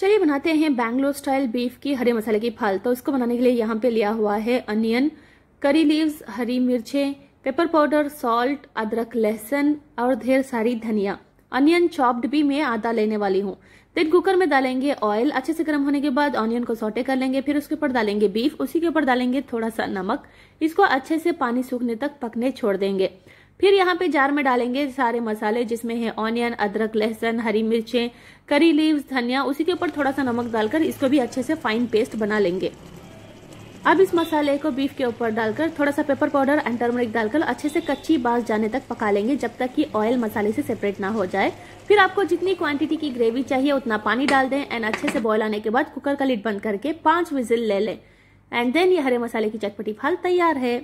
चलिए बनाते हैं बैंगलोर स्टाइल बीफ की हरे मसाले की फाल तो इसको बनाने के लिए यहाँ पे लिया हुआ है अनियन करी लीव्स हरी मिर्चें पेपर पाउडर सॉल्ट अदरक लहसुन और ढेर सारी धनिया अनियन चॉप्ड भी मैं आधा लेने वाली हूँ देन कुकर में डालेंगे ऑयल अच्छे से गर्म होने के बाद ऑनियन को सोटे कर लेंगे फिर उसके ऊपर डालेंगे बीफ उसी के ऊपर डालेंगे थोड़ा सा नमक इसको अच्छे से पानी सूखने तक पकने छोड़ देंगे फिर यहाँ पे जार में डालेंगे सारे मसाले जिसमें है ऑनियन अदरक लहसुन हरी मिर्चें करी लीव्स धनिया उसी के ऊपर थोड़ा सा नमक डालकर इसको भी अच्छे से फाइन पेस्ट बना लेंगे अब इस मसाले को बीफ के ऊपर डालकर थोड़ा सा पेपर पाउडर एंड टर्मरिक डालकर अच्छे से कच्ची बास जाने तक पका लेंगे जब तक कि ऑयल मसाले से सेपरेट ना हो जाए फिर आपको जितनी क्वांटिटी की ग्रेवी चाहिए उतना पानी डाल दें एंड अच्छे से बॉयल आने के बाद कुकर का लिड बंद करके पांच विजिल ले लें एंड देन ये हरे मसाले की चटपटी फल तैयार है